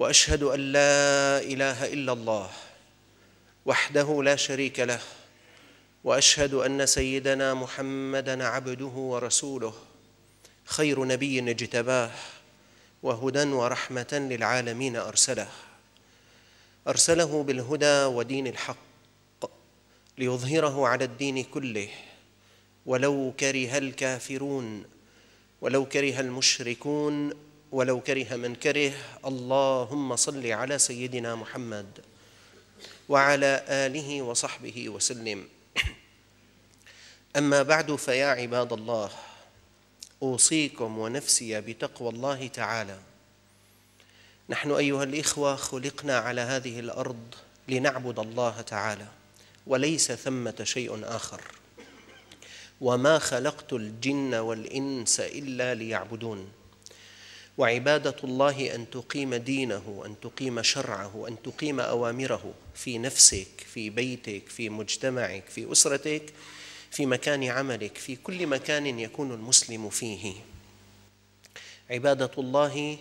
واشهد ان لا اله الا الله وحده لا شريك له واشهد ان سيدنا محمدا عبده ورسوله خير نبي اجتباه وهدى ورحمه للعالمين ارسله ارسله بالهدى ودين الحق ليظهره على الدين كله ولو كره الكافرون ولو كره المشركون ولو كره من كره اللهم صل على سيدنا محمد وعلى اله وصحبه وسلم اما بعد فيا عباد الله اوصيكم ونفسي بتقوى الله تعالى نحن ايها الاخوه خلقنا على هذه الارض لنعبد الله تعالى وليس ثمه شيء اخر وما خلقت الجن والانس الا ليعبدون وعبادة الله أن تقيم دينه أن تقيم شرعه أن تقيم أوامره في نفسك في بيتك في مجتمعك في أسرتك في مكان عملك في كل مكان يكون المسلم فيه عبادة الله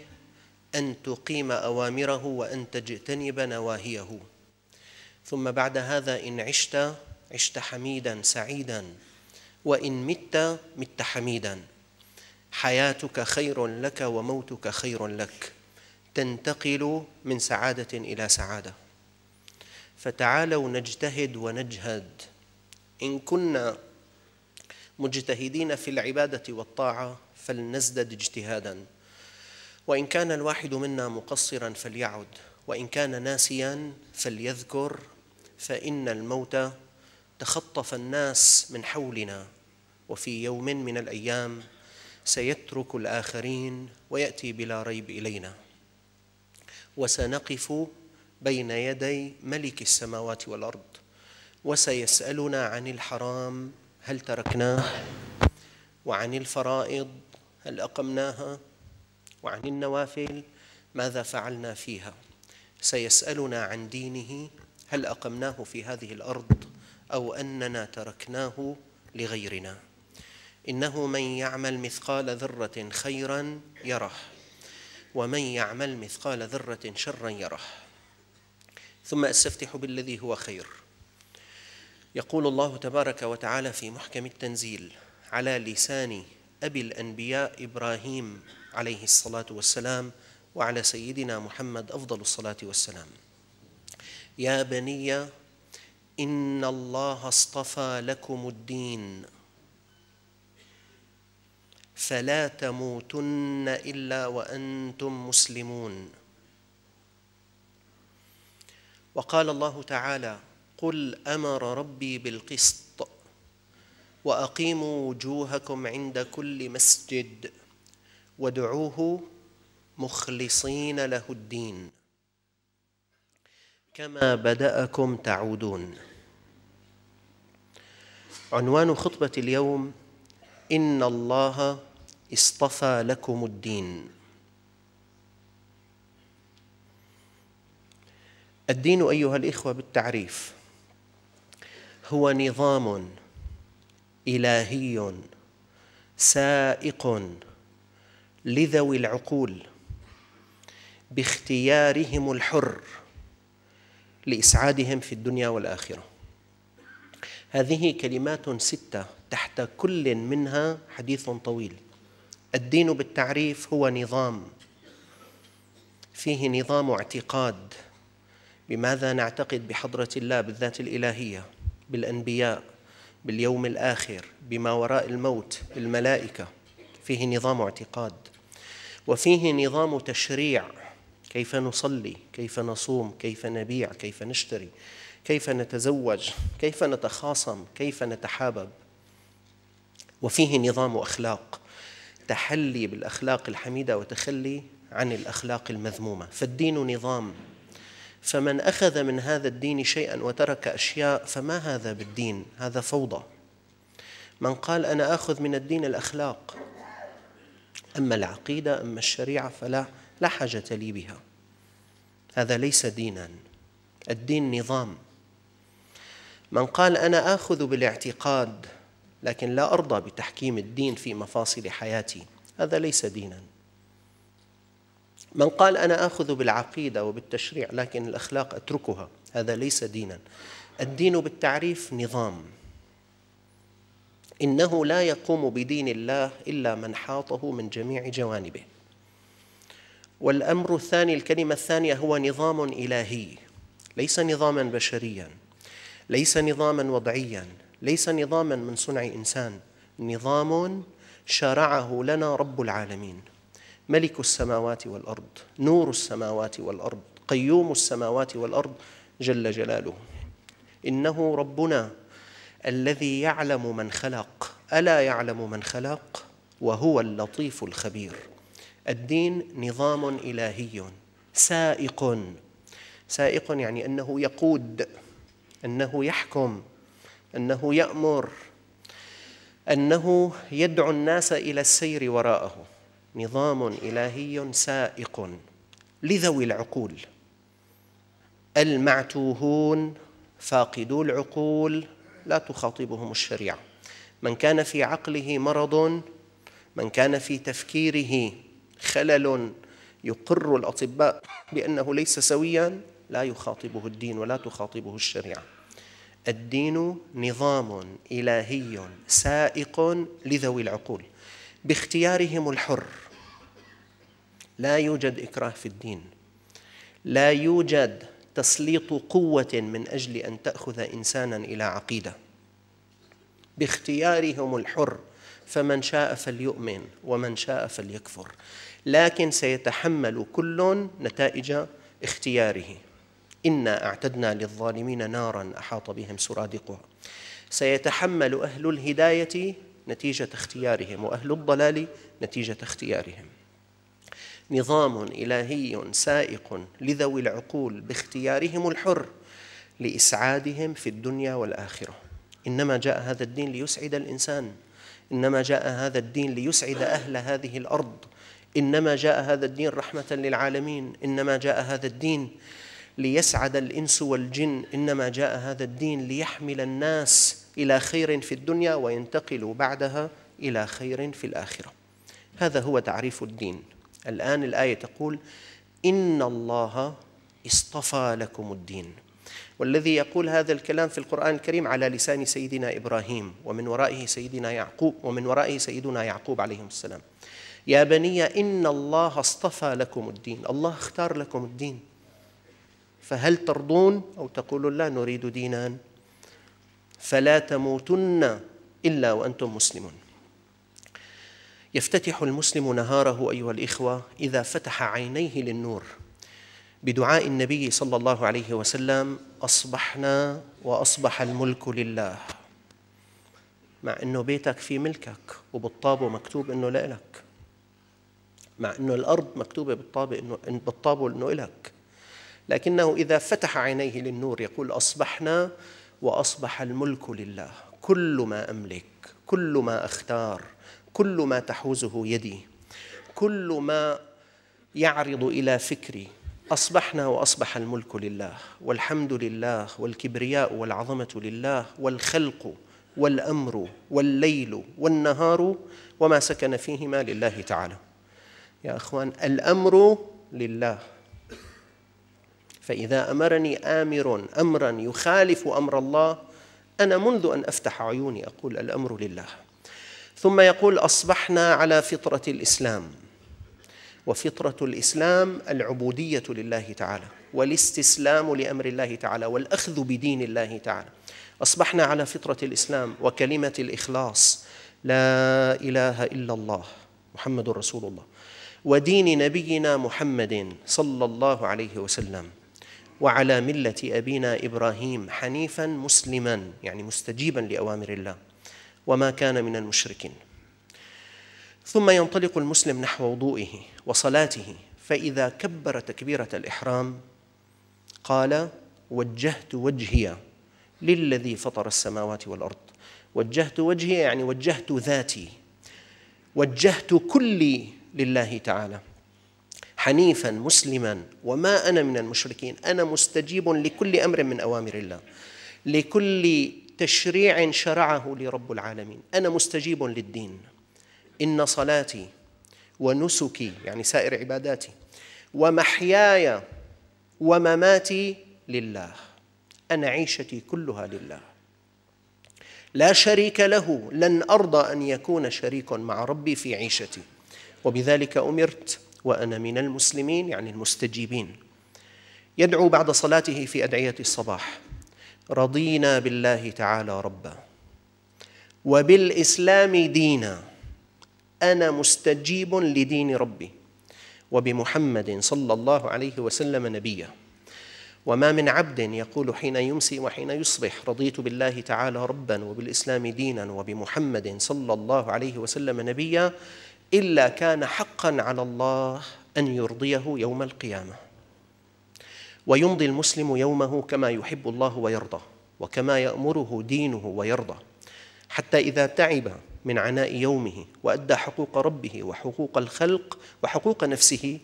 أن تقيم أوامره وأن تجتنب نواهيه ثم بعد هذا إن عشت عشت حميدا سعيدا وإن مت مت حميدا حياتك خير لك وموتك خير لك تنتقل من سعاده الى سعاده فتعالوا نجتهد ونجهد ان كنا مجتهدين في العباده والطاعه فلنزدد اجتهادا وان كان الواحد منا مقصرا فليعد وان كان ناسيا فليذكر فان الموت تخطف الناس من حولنا وفي يوم من الايام سيترك الآخرين ويأتي بلا ريب إلينا وسنقف بين يدي ملك السماوات والأرض وسيسألنا عن الحرام هل تركناه وعن الفرائض هل أقمناها وعن النوافل ماذا فعلنا فيها سيسألنا عن دينه هل أقمناه في هذه الأرض أو أننا تركناه لغيرنا إنه من يعمل مثقال ذرة خيرا يره ومن يعمل مثقال ذرة شرا يره ثم أستفتح بالذي هو خير يقول الله تبارك وتعالى في محكم التنزيل على لسان أبي الأنبياء إبراهيم عليه الصلاة والسلام وعلى سيدنا محمد أفضل الصلاة والسلام يا بني إن الله اصطفى لكم الدين فلا تموتن الا وانتم مسلمون وقال الله تعالى قل امر ربي بالقسط واقيموا وجوهكم عند كل مسجد ودعوه مخلصين له الدين كما بداكم تعودون عنوان خطبه اليوم ان الله اصطفى لكم الدين الدين ايها الاخوه بالتعريف هو نظام الهي سائق لذوي العقول باختيارهم الحر لاسعادهم في الدنيا والاخره هذه كلمات سته تحت كل منها حديث طويل الدين بالتعريف هو نظام فيه نظام اعتقاد بماذا نعتقد بحضرة الله بالذات الإلهية بالأنبياء باليوم الآخر بما وراء الموت بالملائكة فيه نظام اعتقاد وفيه نظام تشريع كيف نصلي كيف نصوم كيف نبيع كيف نشتري كيف نتزوج كيف نتخاصم كيف نتحابب وفيه نظام أخلاق التحلي بالاخلاق الحميده وتخلي عن الاخلاق المذمومه فالدين نظام فمن اخذ من هذا الدين شيئا وترك اشياء فما هذا بالدين هذا فوضى من قال انا اخذ من الدين الاخلاق اما العقيده اما الشريعه فلا لا حاجه لي بها هذا ليس دينا الدين نظام من قال انا اخذ بالاعتقاد لكن لا أرضى بتحكيم الدين في مفاصل حياتي هذا ليس دينا من قال أنا آخذ بالعقيدة وبالتشريع لكن الأخلاق أتركها هذا ليس دينا الدين بالتعريف نظام إنه لا يقوم بدين الله إلا من حاطه من جميع جوانبه والأمر الثاني الكلمة الثانية هو نظام إلهي ليس نظاما بشريا ليس نظاما وضعيا ليس نظاما من صنع انسان نظام شرعه لنا رب العالمين ملك السماوات والارض نور السماوات والارض قيوم السماوات والارض جل جلاله انه ربنا الذي يعلم من خلق الا يعلم من خلق وهو اللطيف الخبير الدين نظام الهي سائق سائق يعني انه يقود انه يحكم أنه يأمر أنه يدعو الناس إلى السير وراءه نظام إلهي سائق لذوي العقول المعتوهون فاقدو العقول لا تخاطبهم الشريعة من كان في عقله مرض من كان في تفكيره خلل يقر الأطباء بأنه ليس سويا لا يخاطبه الدين ولا تخاطبه الشريعة الدين نظام إلهي سائق لذوي العقول باختيارهم الحر لا يوجد إكراه في الدين لا يوجد تسليط قوة من أجل أن تأخذ إنسانا إلى عقيدة باختيارهم الحر فمن شاء فليؤمن ومن شاء فليكفر لكن سيتحمل كل نتائج اختياره إنا أعتدنا للظالمين نارا أحاط بهم سرادقها سيتحمل أهل الهداية نتيجة اختيارهم وأهل الضلال نتيجة اختيارهم نظام إلهي سائق لذوي العقول باختيارهم الحر لإسعادهم في الدنيا والآخرة إنما جاء هذا الدين ليسعد الإنسان إنما جاء هذا الدين ليسعد أهل هذه الأرض إنما جاء هذا الدين رحمة للعالمين إنما جاء هذا الدين ليسعد الانس والجن انما جاء هذا الدين ليحمل الناس الى خير في الدنيا وينتقلوا بعدها الى خير في الاخره هذا هو تعريف الدين الان الايه تقول ان الله اصطفى لكم الدين والذي يقول هذا الكلام في القرآن الكريم على لسان سيدنا إبراهيم ومن ورائه سيدنا يعقوب ومن ورائه سيدنا يعقوب عليهم السلام يا بني إن الله اصطفى لكم الدين الله اختار لكم الدين فهل ترضون أو تقولون لا نريد دينا فلا تموتن إلا وأنتم مسلمون يفتتح المسلم نهاره أيها الإخوة إذا فتح عينيه للنور بدعاء النبي صلى الله عليه وسلم أصبحنا وأصبح الملك لله مع أنه بيتك في ملكك وبالطابو مكتوب أنه لإلك مع أنه الأرض مكتوبة بالطابو أنه بالطابة أنه إلك لكنه إذا فتح عينيه للنور يقول أصبحنا وأصبح الملك لله كل ما أملك كل ما أختار كل ما تحوزه يدي كل ما يعرض إلى فكري أصبحنا وأصبح الملك لله والحمد لله والكبرياء والعظمة لله والخلق والأمر والليل والنهار وما سكن فيهما لله تعالى يا أخوان الأمر لله فإذا أمرني آمر أمرا يخالف أمر الله أنا منذ أن أفتح عيوني أقول الأمر لله ثم يقول أصبحنا على فطرة الإسلام وفطرة الإسلام العبودية لله تعالى والاستسلام لأمر الله تعالى والأخذ بدين الله تعالى أصبحنا على فطرة الإسلام وكلمة الإخلاص لا إله إلا الله محمد رسول الله ودين نبينا محمد صلى الله عليه وسلم وعلى ملة أبينا إبراهيم حنيفا مسلما يعني مستجيبا لأوامر الله وما كان من المشركين ثم ينطلق المسلم نحو وضوئه وصلاته فإذا كبر تكبيرة الإحرام قال وجهت وجهي للذي فطر السماوات والأرض وجهت وجهي يعني وجهت ذاتي وجهت كلي لله تعالى حنيفا مسلما وما انا من المشركين انا مستجيب لكل امر من اوامر الله لكل تشريع شرعه لرب العالمين انا مستجيب للدين ان صلاتي ونسكي يعني سائر عباداتي ومحياي ومماتي لله انا عيشتي كلها لله لا شريك له لن ارضى ان يكون شريك مع ربي في عيشتي وبذلك امرت وأنا من المسلمين يعني المستجيبين يدعو بعد صلاته في أدعية الصباح رضينا بالله تعالى ربا وبالإسلام دينا أنا مستجيب لدين ربي وبمحمد صلى الله عليه وسلم نبيا وما من عبد يقول حين يمسي وحين يصبح رضيت بالله تعالى ربا وبالإسلام دينا وبمحمد صلى الله عليه وسلم نبيا إلا كان حقا على الله أن يرضيه يوم القيامة ويمضي المسلم يومه كما يحب الله ويرضى وكما يأمره دينه ويرضى حتى إذا تعب من عناء يومه وأدى حقوق ربه وحقوق الخلق وحقوق نفسه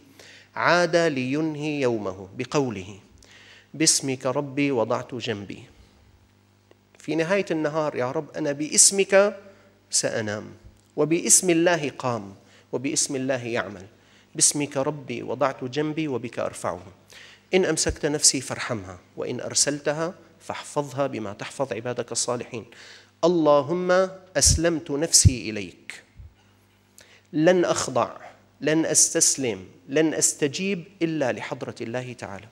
عاد لينهي يومه بقوله باسمك ربي وضعت جنبي في نهاية النهار يا رب أنا باسمك سأنام وباسم الله قام وباسم الله يعمل باسمك ربي وضعت جنبي وبك أرفعه إن أمسكت نفسي فارحمها وإن أرسلتها فاحفظها بما تحفظ عبادك الصالحين اللهم أسلمت نفسي إليك لن أخضع لن أستسلم لن أستجيب إلا لحضرة الله تعالى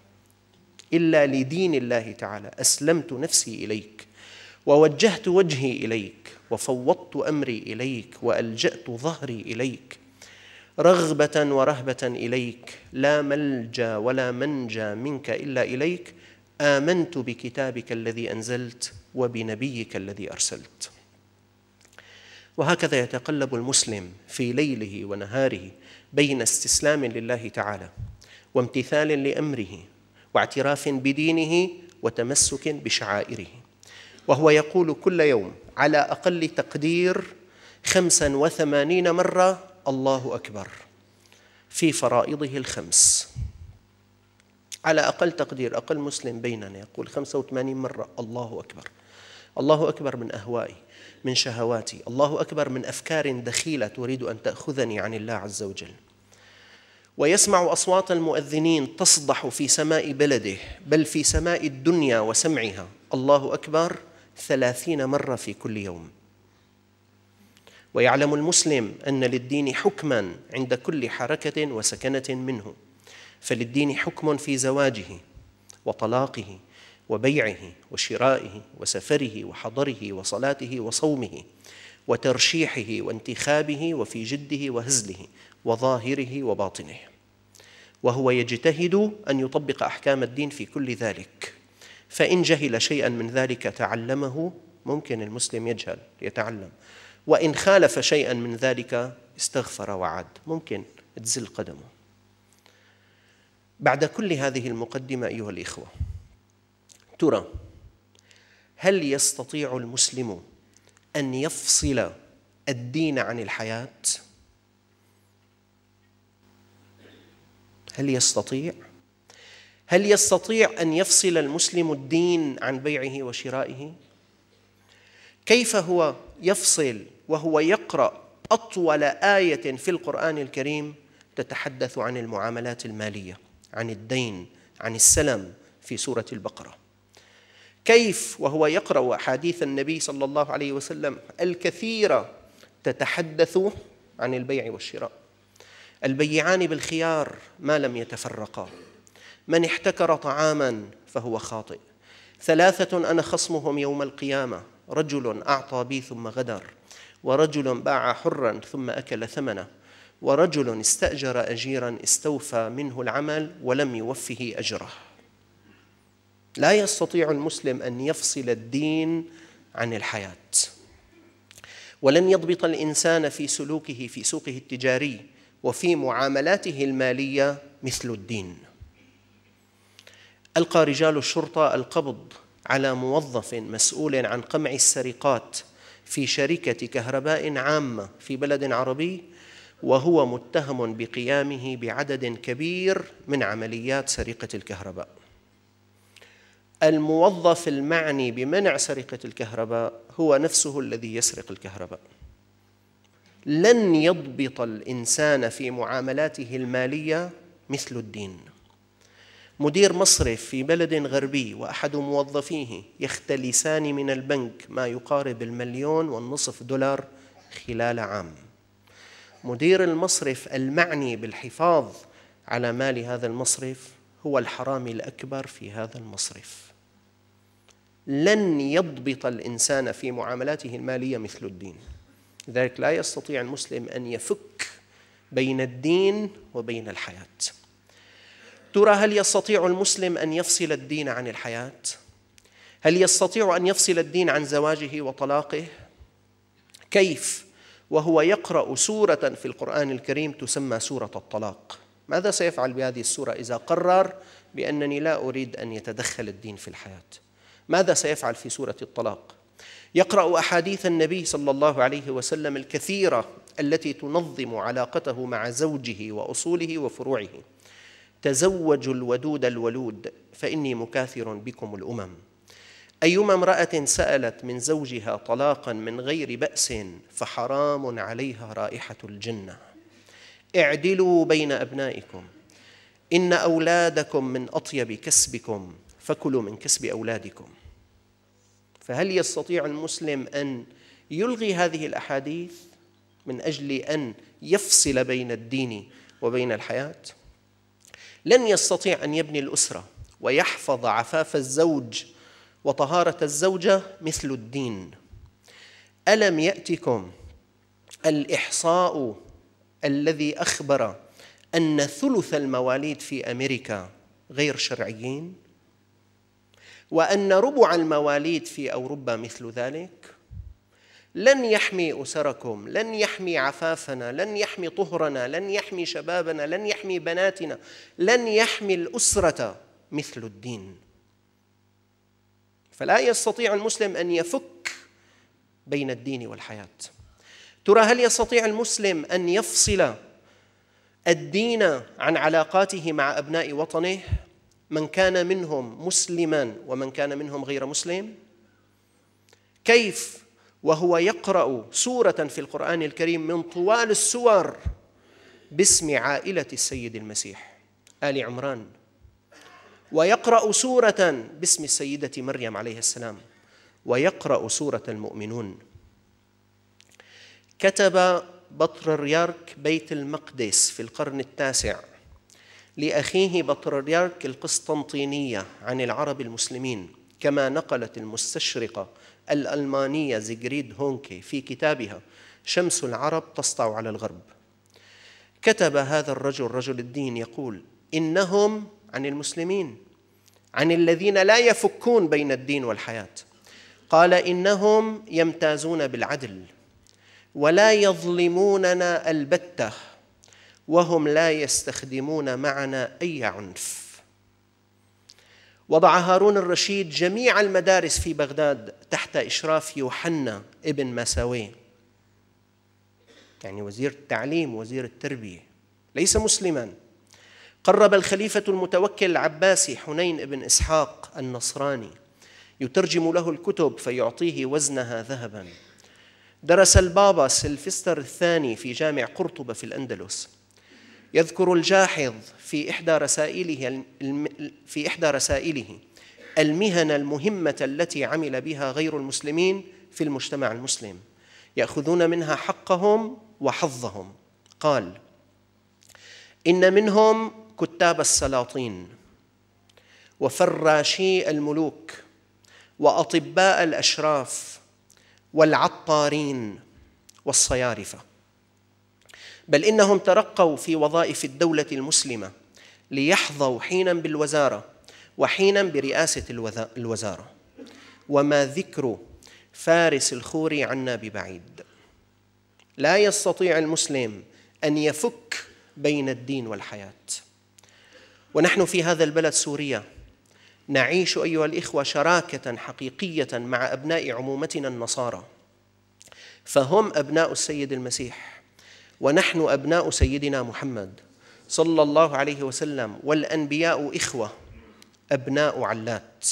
إلا لدين الله تعالى أسلمت نفسي إليك ووجهت وجهي اليك وفوضت امري اليك والجات ظهري اليك رغبه ورهبه اليك لا ملجا ولا منجا منك الا اليك امنت بكتابك الذي انزلت وبنبيك الذي ارسلت وهكذا يتقلب المسلم في ليله ونهاره بين استسلام لله تعالى وامتثال لامره واعتراف بدينه وتمسك بشعائره وهو يقول كل يوم على أقل تقدير خمسا وثمانين مرة الله أكبر في فرائضه الخمس على أقل تقدير أقل مسلم بيننا يقول 85 مرة الله أكبر الله أكبر من أهوائي من شهواتي الله أكبر من أفكار دخيلة تريد أن تأخذني عن الله عز وجل ويسمع أصوات المؤذنين تصدح في سماء بلده بل في سماء الدنيا وسمعها الله أكبر ثلاثين مرة في كل يوم ويعلم المسلم أن للدين حكما عند كل حركة وسكنة منه فللدين حكم في زواجه وطلاقه وبيعه وشرائه وسفره وحضره وصلاته وصومه وترشيحه وانتخابه وفي جده وهزله وظاهره وباطنه وهو يجتهد ان يطبق احكام الدين في كل ذلك فإن جهل شيئا من ذلك تعلمه ممكن المسلم يجهل يتعلم وإن خالف شيئا من ذلك استغفر وعاد ممكن تزل قدمه بعد كل هذه المقدمة أيها الإخوة ترى هل يستطيع المسلم أن يفصل الدين عن الحياة؟ هل يستطيع؟ هل يستطيع ان يفصل المسلم الدين عن بيعه وشرائه كيف هو يفصل وهو يقرا اطول ايه في القران الكريم تتحدث عن المعاملات الماليه عن الدين عن السلم في سوره البقره كيف وهو يقرا احاديث النبي صلى الله عليه وسلم الكثيره تتحدث عن البيع والشراء البيعان بالخيار ما لم يتفرقا من احتكر طعاما فهو خاطئ ثلاثة أنا خصمهم يوم القيامة رجل أعطى بي ثم غدر ورجل باع حرا ثم أكل ثمنه ورجل استأجر أجيرا استوفى منه العمل ولم يوفه أجره لا يستطيع المسلم أن يفصل الدين عن الحياة ولن يضبط الإنسان في سلوكه في سوقه التجاري وفي معاملاته المالية مثل الدين ألقى رجال الشرطة القبض على موظف مسؤول عن قمع السرقات في شركة كهرباء عامة في بلد عربي وهو متهم بقيامه بعدد كبير من عمليات سرقة الكهرباء الموظف المعني بمنع سرقة الكهرباء هو نفسه الذي يسرق الكهرباء لن يضبط الإنسان في معاملاته المالية مثل الدين مدير مصرف في بلد غربي وأحد موظفيه يختلسان من البنك ما يقارب المليون والنصف دولار خلال عام مدير المصرف المعني بالحفاظ على مال هذا المصرف هو الحرامي الأكبر في هذا المصرف لن يضبط الإنسان في معاملاته المالية مثل الدين لذلك لا يستطيع المسلم أن يفك بين الدين وبين الحياه ترى هل يستطيع المسلم ان يفصل الدين عن الحياه هل يستطيع ان يفصل الدين عن زواجه وطلاقه كيف وهو يقرا سوره في القران الكريم تسمى سوره الطلاق ماذا سيفعل بهذه السوره اذا قرر بانني لا اريد ان يتدخل الدين في الحياه ماذا سيفعل في سوره الطلاق يقرا احاديث النبي صلى الله عليه وسلم الكثيره التي تنظم علاقته مع زوجه واصوله وفروعه تزوجوا الودود الولود فاني مكاثر بكم الامم ايما امراه سالت من زوجها طلاقا من غير باس فحرام عليها رائحه الجنه اعدلوا بين ابنائكم ان اولادكم من اطيب كسبكم فكلوا من كسب اولادكم فهل يستطيع المسلم ان يلغي هذه الاحاديث من اجل ان يفصل بين الدين وبين الحياه لن يستطيع أن يبني الأسرة ويحفظ عفاف الزوج وطهارة الزوجة مثل الدين ألم يأتكم الإحصاء الذي أخبر أن ثلث المواليد في أمريكا غير شرعيين وأن ربع المواليد في أوروبا مثل ذلك لن يحمي أسركم لن يحمي عفافنا لن يحمي طهرنا لن يحمي شبابنا لن يحمي بناتنا لن يحمي الأسرة مثل الدين فلا يستطيع المسلم أن يفك بين الدين والحياة ترى هل يستطيع المسلم أن يفصل الدين عن علاقاته مع أبناء وطنه من كان منهم مسلما ومن كان منهم غير مسلم كيف وهو يقرأ سورة في القرآن الكريم من طوال السور باسم عائلة السيد المسيح آل عمران ويقرأ سورة باسم السيدة مريم عليه السلام ويقرأ سورة المؤمنون كتب بطريرك بيت المقدس في القرن التاسع لأخيه بطريرك القسطنطينية عن العرب المسلمين كما نقلت المستشرقة الألمانية زيغريد هونكي في كتابها شمس العرب تسطع على الغرب كتب هذا الرجل رجل الدين يقول إنهم عن المسلمين عن الذين لا يفكون بين الدين والحياة قال إنهم يمتازون بالعدل ولا يظلموننا البتة وهم لا يستخدمون معنا أي عنف وضع هارون الرشيد جميع المدارس في بغداد تحت إشراف يوحنا ابن مساوي يعني وزير التعليم وزير التربية ليس مسلما قرب الخليفة المتوكل العباسي حنين ابن إسحاق النصراني يترجم له الكتب فيعطيه وزنها ذهبا درس البابا سلفستر الثاني في جامع قرطبة في الأندلس يذكر الجاحظ في إحدى رسائله في إحدى رسائله المهن المهمة التي عمل بها غير المسلمين في المجتمع المسلم يأخذون منها حقهم وحظهم قال إن منهم كتاب السلاطين وفراشي الملوك وأطباء الأشراف والعطارين والصيارفة بل إنهم ترقوا في وظائف الدولة المسلمة ليحظوا حينا بالوزارة وحينا برئاسة الوزارة وما ذكر فارس الخوري عنا ببعيد لا يستطيع المسلم أن يفك بين الدين والحياة ونحن في هذا البلد سوريا نعيش أيها الإخوة شراكة حقيقية مع أبناء عمومتنا النصارى فهم أبناء السيد المسيح ونحن أبناء سيدنا محمد صلى الله عليه وسلم والأنبياء إخوة أبناء علات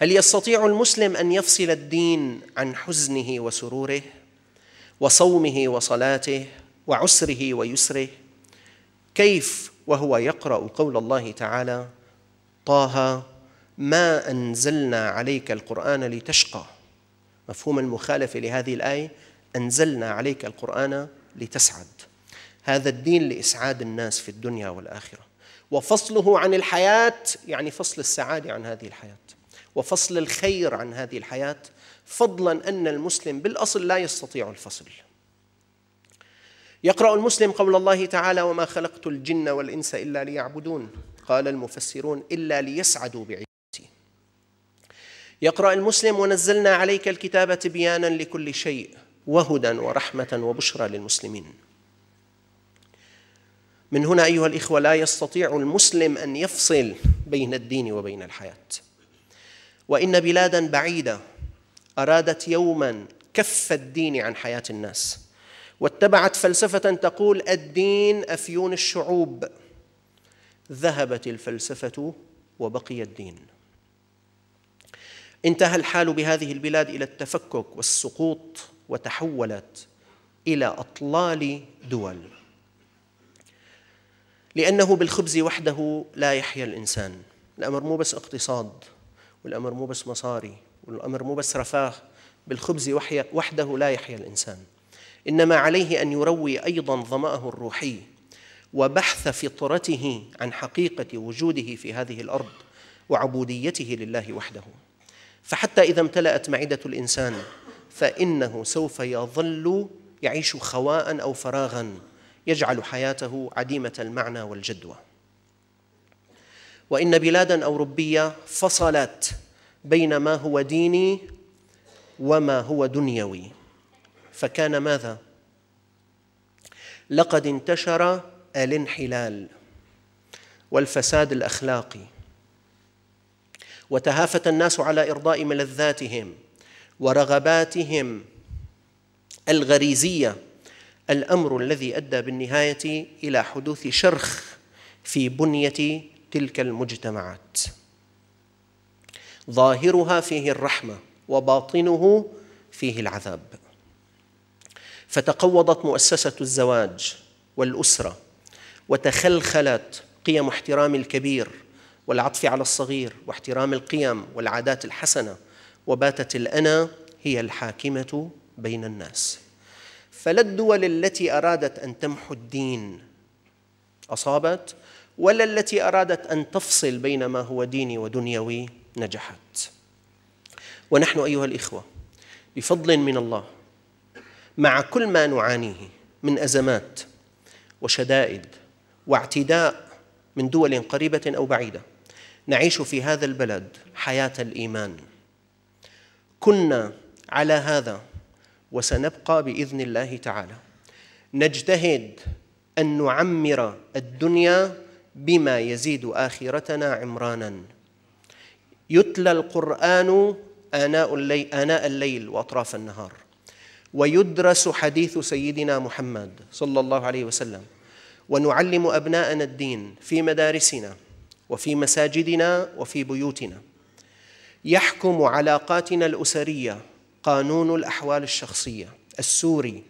هل يستطيع المسلم أن يفصل الدين عن حزنه وسروره وصومه وصلاته وعسره ويسره كيف وهو يقرأ قول الله تعالى طه ما أنزلنا عليك القرآن لتشقى مفهوم المخالفة لهذه الآية أنزلنا عليك القرآن لتسعد هذا الدين لإسعاد الناس في الدنيا والآخرة وفصله عن الحياة يعني فصل السعادة عن هذه الحياة وفصل الخير عن هذه الحياة فضلا أن المسلم بالأصل لا يستطيع الفصل يقرأ المسلم قول الله تعالى وما خلقت الجن والإنس إلا ليعبدون قال المفسرون إلا ليسعدوا بعبادتي يقرأ المسلم ونزلنا عليك الكتاب تبيانا لكل شيء وهدى ورحمة وبشرى للمسلمين من هنا ايها الاخوه لا يستطيع المسلم ان يفصل بين الدين وبين الحياه وان بلادا بعيده ارادت يوما كف الدين عن حياه الناس واتبعت فلسفه تقول الدين افيون الشعوب ذهبت الفلسفه وبقي الدين انتهى الحال بهذه البلاد الى التفكك والسقوط وتحولت الى اطلال دول لأنه بالخبز وحده لا يحيا الإنسان الأمر مو بس اقتصاد والأمر مو بس مصاري والأمر مو بس رفاه بالخبز وحده لا يحيا الإنسان إنما عليه أن يروي أيضا ظمأه الروحي وبحث فطرته عن حقيقة وجوده في هذه الأرض وعبوديته لله وحده فحتى إذا امتلأت معدة الإنسان فإنه سوف يظل يعيش خواء أو فراغاً يجعل حياته عديمة المعنى والجدوى وإن بلادا أوروبية فصلت بين ما هو ديني وما هو دنيوي فكان ماذا؟ لقد انتشر الانحلال والفساد الأخلاقي وتهافت الناس على إرضاء ملذاتهم ورغباتهم الغريزيه الامر الذي ادى بالنهايه الى حدوث شرخ في بنيه تلك المجتمعات ظاهرها فيه الرحمه وباطنه فيه العذاب فتقوضت مؤسسه الزواج والاسره وتخلخلت قيم احترام الكبير والعطف على الصغير واحترام القيم والعادات الحسنه وباتت الانا هي الحاكمه بين الناس فلا الدول التي أرادت أن تمحو الدين أصابت ولا التي أرادت أن تفصل بين ما هو ديني ودنيوي نجحت ونحن أيها الإخوة بفضل من الله مع كل ما نعانيه من أزمات وشدائد واعتداء من دول قريبة أو بعيدة نعيش في هذا البلد حياة الإيمان كنا على هذا وسنبقى باذن الله تعالى نجتهد ان نعمر الدنيا بما يزيد اخرتنا عمرانا يتلى القران اناء الليل, آناء الليل واطراف النهار ويدرس حديث سيدنا محمد صلى الله عليه وسلم ونعلم ابناءنا الدين في مدارسنا وفي مساجدنا وفي بيوتنا يحكم علاقاتنا الاسريه قانون الأحوال الشخصية السوري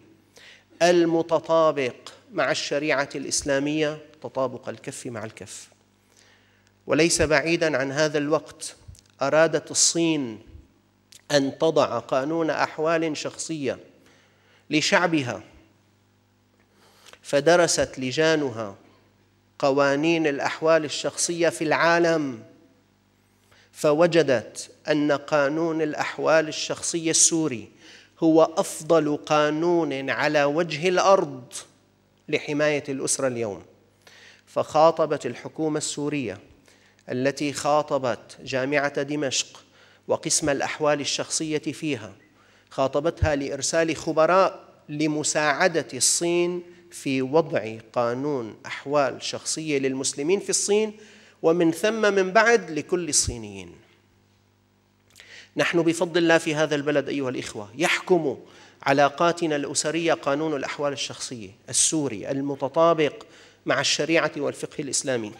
المتطابق مع الشريعة الإسلامية تطابق الكف مع الكف وليس بعيدا عن هذا الوقت أرادت الصين أن تضع قانون أحوال شخصية لشعبها فدرست لجانها قوانين الأحوال الشخصية في العالم فوجدت أن قانون الأحوال الشخصية السوري هو أفضل قانون على وجه الأرض لحماية الأسرة اليوم فخاطبت الحكومة السورية التي خاطبت جامعة دمشق وقسم الأحوال الشخصية فيها خاطبتها لإرسال خبراء لمساعدة الصين في وضع قانون أحوال شخصية للمسلمين في الصين ومن ثم من بعد لكل الصينيين نحن بفضل الله في هذا البلد أيها الإخوة يحكم علاقاتنا الأسرية قانون الأحوال الشخصية السوري المتطابق مع الشريعة والفقه الإسلامي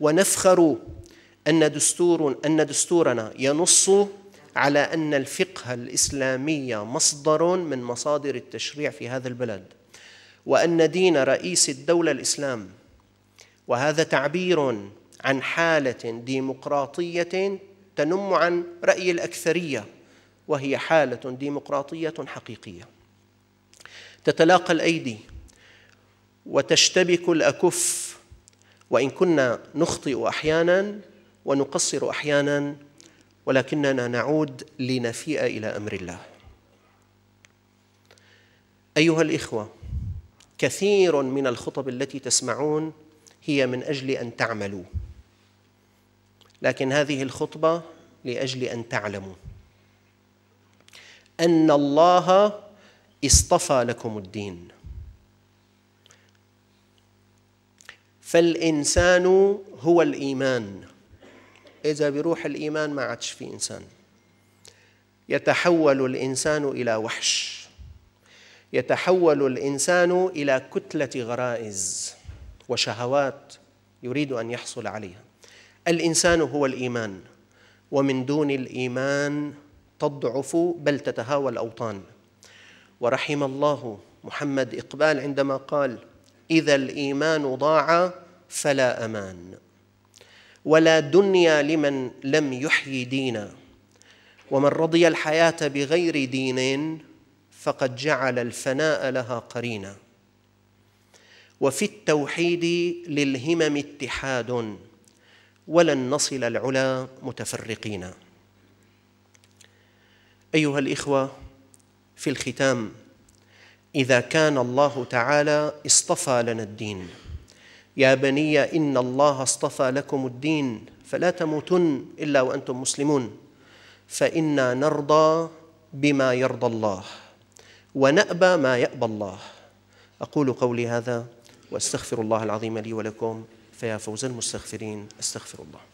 ونفخر أن دستور أن دستورنا ينص على أن الفقه الإسلامي مصدر من مصادر التشريع في هذا البلد وأن دين رئيس الدولة الإسلام وهذا تعبير عن حالة ديمقراطية تنم عن رأي الأكثرية وهي حالة ديمقراطية حقيقية تتلاقى الأيدي وتشتبك الأكف وإن كنا نخطئ أحيانا ونقصر أحيانا ولكننا نعود لنفيء إلى أمر الله أيها الإخوة كثير من الخطب التي تسمعون هي من أجل أن تعملوا لكن هذه الخطبه لاجل ان تعلموا ان الله اصطفى لكم الدين فالانسان هو الايمان اذا بروح الايمان ما عادش في انسان يتحول الانسان الى وحش يتحول الانسان الى كتله غرائز وشهوات يريد ان يحصل عليها الانسان هو الايمان ومن دون الايمان تضعف بل تتهاوى الاوطان ورحم الله محمد اقبال عندما قال اذا الايمان ضاع فلا امان ولا دنيا لمن لم يحيي دينا ومن رضي الحياه بغير دين فقد جعل الفناء لها قرينا وفي التوحيد للهمم اتحاد ولن نصل العلا متفرقين ايها الاخوه في الختام اذا كان الله تعالى اصطفى لنا الدين يا بني ان الله اصطفى لكم الدين فلا تموتن الا وانتم مسلمون فانا نرضى بما يرضى الله ونأبى ما يأبى الله أقول قولي هذا وأستغفر الله العظيم لي ولكم فيا فوز المستغفرين استغفر الله